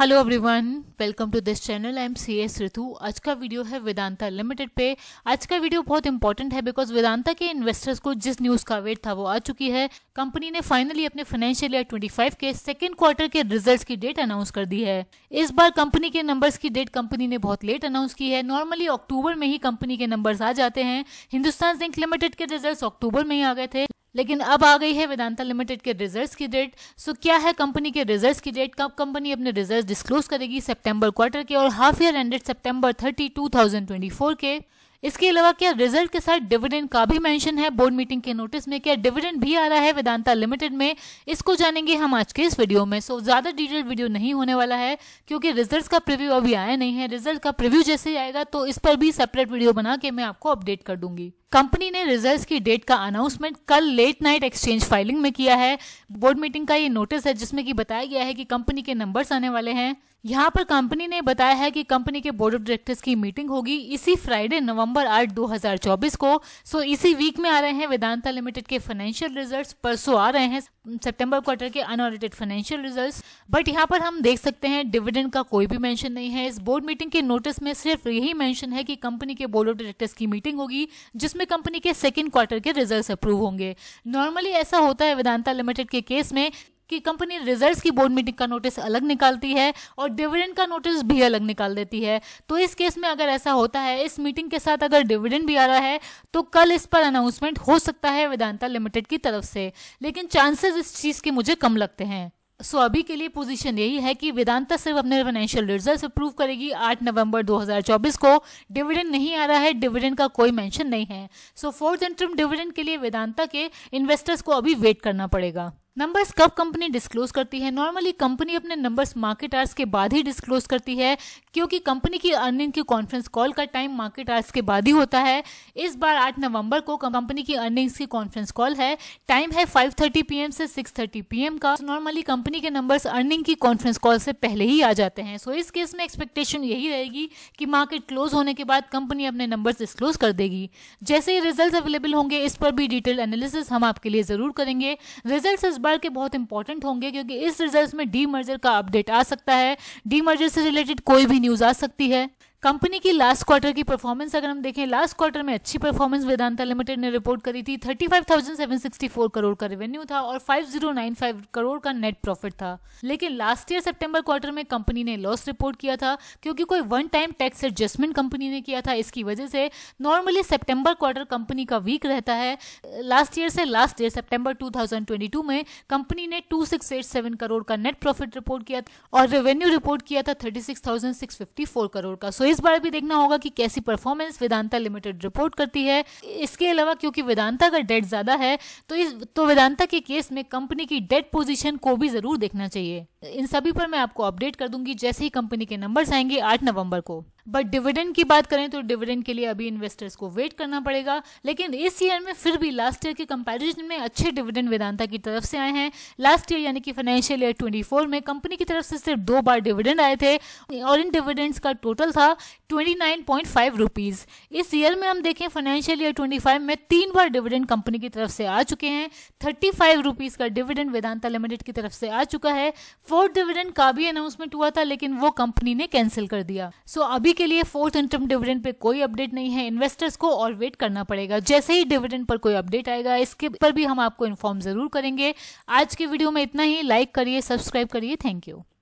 hello everyone welcome to this channel I am C S Ritu आज का video है Vedanta limited पे आज का वीडियो बहुत इंपॉर्टेंट है बिकॉज वेदांता के इन्वेस्टर्स को जिस न्यूज का वेट था वो आ चुकी है कंपनी ने फाइनली अपने फाइनेंशियल ईयर 25 के सेकंड क्वार्टर के रिजल्ट्स की डेट अनाउंस कर दी है इस बार कंपनी के नंबर्स की डेट कंपनी ने बहुत लेट अनाउंस की है नॉर्मली अक्टूबर में ही कंपनी के नंबर्स आ जाते हैं हिंदुस्तान जिंक लिमिटेड के रिजल्ट अक्टूबर में ही आ गए थे लेकिन अब आ गई है वेदांता लिमिटेड के रिजल्ट्स की डेट सो क्या है कंपनी के रिजल्ट्स की डेट कब कंपनी अपने रिजल्ट्स डिस्क्लोज करेगी सितंबर क्वार्टर के और हाफ ईयर एंडेड सितंबर ट्वेंटी 2024 के इसके अलावा क्या रिजल्ट के साथ डिविडेंड का भी मेंशन है बोर्ड मीटिंग के नोटिस में क्या डिविडेंड भी आ रहा है वेदांता लिमिटेड में इसको जानेंगे हम आज के इस वीडियो में सो ज़्यादा डिटेल वीडियो नहीं होने वाला है क्योंकि रिजल्ट का प्रिव्यू अभी आया नहीं है रिजल्ट का प्रिव्यू जैसे आएगा तो इस पर भी सेपरेट वीडियो बना के मैं आपको अपडेट कर दूंगी कंपनी ने रिजल्ट्स की डेट का अनाउंसमेंट कल लेट नाइट एक्सचेंज फाइलिंग में किया है बोर्ड मीटिंग का ये नोटिस है जिसमें कि बताया गया है कि कंपनी के नंबर्स आने वाले हैं यहाँ पर कंपनी ने बताया है कि कंपनी के बोर्ड ऑफ डायरेक्टर्स की मीटिंग होगी इसी फ्राइडे नवंबर नवंबर 8 2024 को सो इसी वीक में आ रहे हैं वेदांता लिमिटेड के फाइनेंशियल रिजल्ट्स परसों आ रहे हैं सितंबर क्वार्टर के अनऑडिटेड फाइनेंशियल रिजल्ट्स बट यहाँ पर हम देख सकते हैं डिविडेंड का कोई भी मेंशन नहीं है इस बोर्ड मीटिंग के नोटिस में सिर्फ यही मेंशन है कि कंपनी के बोर्ड ऑफ डायरेक्टर्स की मीटिंग होगी जिसमें कंपनी के सेकेंड क्वार्टर के रिजल्ट अप्रूव होंगे नॉर्मली ऐसा होता है वेदांता लिमिटेड के केस में कि कंपनी रिजल्ट्स की बोर्ड मीटिंग का नोटिस अलग निकालती है और डिविडेंड का नोटिस भी अलग निकाल देती है तो इस केस में अगर ऐसा होता है इस मीटिंग के साथ अगर डिविडेंड भी आ रहा है तो कल इस पर अनाउंसमेंट हो सकता है वेदांता लिमिटेड की तरफ से लेकिन चांसेस इस चीज़ के मुझे कम लगते हैं सो so, अभी के लिए पोजीशन यही है कि वेदांता सिर्फ अपने फाइनेंशियल रिजल्ट्स अप्रूव करेगी 8 नवंबर 2024 को डिविडेंड नहीं आ रहा है डिविडेंड का कोई मेंशन नहीं है सो फोर्थ इंटरम डिविडेंड के लिए वेदांता के इन्वेस्टर्स को अभी वेट करना पड़ेगा नंबर्स कब कंपनी डिस्क्लोज करती है नॉर्मली कंपनी अपने नंबर्स मार्केट आर्स के बाद ही डिस्क्लोज करती है क्योंकि कंपनी की अर्निंग की कॉन्फ्रेंस कॉल का टाइम मार्केट आर्स के बाद ही होता है इस बार आठ नवंबर को कंपनी की अर्निंग्स की कॉन्फ्रेंस कॉल है टाइम है 5:30 पी से 6:30 एम का नॉर्मली कंपनी के नंबर्स अर्निंग की कॉन्फ्रेंस कॉल से पहले ही आ जाते हैं सो so, इस केस में एक्सपेक्टेशन यही रहेगी कि मार्केट क्लोज होने के बाद कंपनी अपने नंबर्स डिस्क्लोज कर देगी जैसे ही रिजल्ट अवेलेबल होंगे इस पर भी डिटेल एनालिसिस हम आपके लिए जरूर करेंगे रिजल्ट बार के बहुत इंपॉर्टेंट होंगे क्योंकि इस रिजल्ट में डी मर्जर का अपडेट आ सकता है डी मर्जर से रिलेटेड कोई भी न्यूज़ आ सकती है कंपनी की लास्ट क्वार्टर की परफॉर्मेंस अगर हम देखें लास्ट क्वार्टर में अच्छी परफॉर्मेंस वेदांता लिमिटेड ने रिपोर्ट करी थी 35,764 करोड़ का रेवेन्यू था और 5095 करोड़ का नेट प्रॉफिट था लेकिन लास्ट ईयर सितंबर क्वार्टर में कंपनी ने लॉस रिपोर्ट किया था क्योंकि कोई one time tax adjustment company ने किया था इसकी वजह से नॉर्मली सेप्टेम्बर क्वार्टर कंपनी का वीक रहता है लास्ट ईयर से लास्ट ईयर सेप्टेम्बर टू में कंपनी ने टू करोड़ का नेट प्रॉफिट रिपोर्ट किया और रेवेन्यू रिपोर्ट किया था थर्टी करोड़ का सो so, इस बार भी देखना होगा कि कैसी परफॉर्मेंस वेदांता लिमिटेड रिपोर्ट करती है इसके अलावा क्योंकि वेदांता का डेट ज़्यादा है तो इस तो वेदांता के केस में कंपनी की डेट पोजीशन को भी ज़रूर देखना चाहिए इन सभी पर मैं आपको अपडेट कर दूंगी जैसे ही कंपनी के नंबर आएंगे आठ नवम्बर को बट डिविडेंड की बात करें तो डिविडेंड के लिए अभी इन्वेस्टर्स को वेट करना पड़ेगा लेकिन इस ईयर में फिर भी लास्ट ईयर के कंपैरिजन में अच्छे डिविडेंड वेदांता की तरफ से आए हैं लास्ट ईयर यानी कि फाइनेंशियल ईयर ट्वेंटी में कंपनी की तरफ से सिर्फ दो बार डिविडेंड आए थे और इन डिविडेंड्स का टोटल था twenty nine point five rupees इस ईयर में हम देखें फाइनेंशियल ईयर ट्वेंटी फाइव में तीन बार डिविडेंड कंपनी की तरफ से आ चुके हैं थर्टी फाइव रुपीज़ का डिविडेंड वेदांता लिमिटेड की तरफ से आ चुका है फोर्थ डिविडेंड का भी अनाउंसमेंट हुआ था लेकिन वो कंपनी ने कैंसिल कर दिया सो so, अभी के लिए फोर्थ इंटरम डिविडेंड पे कोई अपडेट नहीं है इन्वेस्टर्स को और वेट करना पड़ेगा जैसे ही डिविडेंड पर कोई अपडेट आएगा इसके पर भी हम आपको इन्फॉर्म जरूर करेंगे आज के वीडियो में इतना ही लाइक करिए सब्सक्राइब करिए थैंक यू